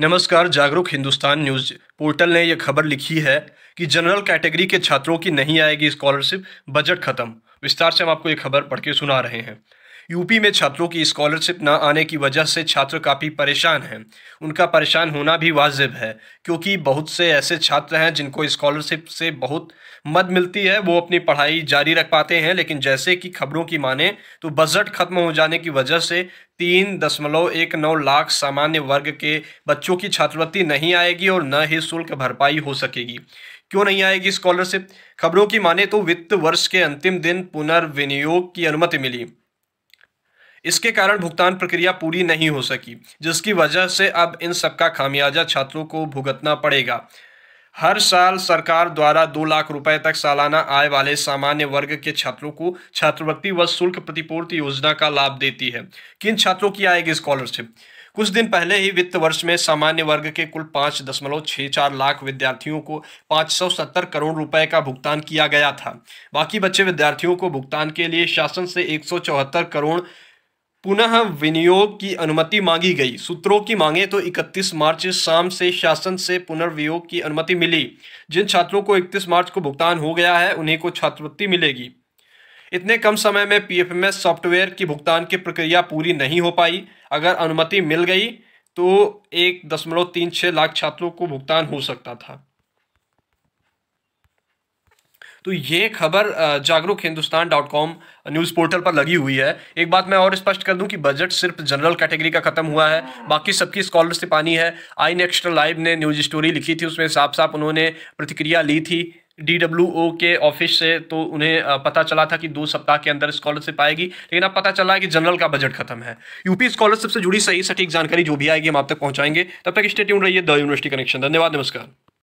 नमस्कार जागरूक Hindustan news portal ने यह खबर लिखी है कि जनरल कैटेगरी के छात्रों की नहीं आएगी स्कॉलरशिप बजट खत्म विस्तार से हम आपको ये खबर पढ़ के सुना रहे हैं यूपी में छात्रों की स्कॉलरशिप ना आने की वजह से छात्र काफ़ी परेशान हैं उनका परेशान होना भी वाजिब है क्योंकि बहुत से ऐसे छात्र हैं जिनको स्कॉलरशिप से बहुत मद मिलती है वो अपनी पढ़ाई जारी रख पाते हैं लेकिन जैसे कि खबरों की माने तो बजट खत्म हो जाने की वजह से तीन दशमलव एक नौ लाख सामान्य वर्ग के बच्चों की छात्रवृत्ति नहीं आएगी और न ही शुल्क भरपाई हो सकेगी क्यों नहीं आएगी स्कॉलरशिप खबरों की माने तो वित्त वर्ष के अंतिम दिन पुनर्विनियोग की अनुमति मिली इसके कारण भुगतान प्रक्रिया पूरी नहीं हो सकी जिसकी वजह से अब इन सबका खामियाजा छात्रों को भुगतना पड़ेगा हर साल सरकार द्वारा दो लाख रुपए तक सालाना आय वाले सामान्य वर्ग के छात्रों को छात्रवृत्ति व शुल्क प्रतिपूर्ति योजना का लाभ देती है किन छात्रों की आएगी स्कॉलरशिप कुछ दिन पहले ही वित्त वर्ष में सामान्य वर्ग के कुल पाँच दशमलव छः चार लाख विद्यार्थियों को पाँच सौ सत्तर करोड़ रुपए का भुगतान किया गया था बाकी बच्चे विद्यार्थियों को भुगतान के लिए शासन से एक सौ चौहत्तर करोड़ पुनः विनियोग की अनुमति मांगी गई सूत्रों की मांगे तो 31 मार्च शाम से शासन से पुनर्वियोग की अनुमति मिली जिन छात्रों को 31 मार्च को भुगतान हो गया है उन्हीं को छात्रवृत्ति मिलेगी इतने कम समय में पीएफएमएस सॉफ्टवेयर की भुगतान की प्रक्रिया पूरी नहीं हो पाई अगर अनुमति मिल गई तो एक दशमलव तीन छः लाख छात्रों को भुगतान हो सकता था तो ये खबर Jagruk Hindustan dot com news portal पर लगी हुई है एक बात मैं और स्पष्ट कर दूं कि बजट सिर्फ जनरल कैटेगरी का खत्म हुआ है बाकी सबकी स्कॉलरशिप आनी है आई नेक्स्ट लाइव ने न्यूज स्टोरी लिखी थी उसमें साफ साफ उन्होंने प्रतिक्रिया ली थी डी डब्ल्यू ओ के ऑफिस से तो उन्हें पता चला था कि दो सप्ताह के अंदर स्कॉलरशिप आएगी लेकिन अब पता चला है कि जनरल का बजट खत्म है यूपी स्कॉलरशिप से जुड़ी सही सटीक जानकारी जो भी आएगी हम आप तक पहुंचाएंगे तब तक स्टेट रहिए द यूनिवर्सिटी कनेक्शन धन्यवाद नमस्कार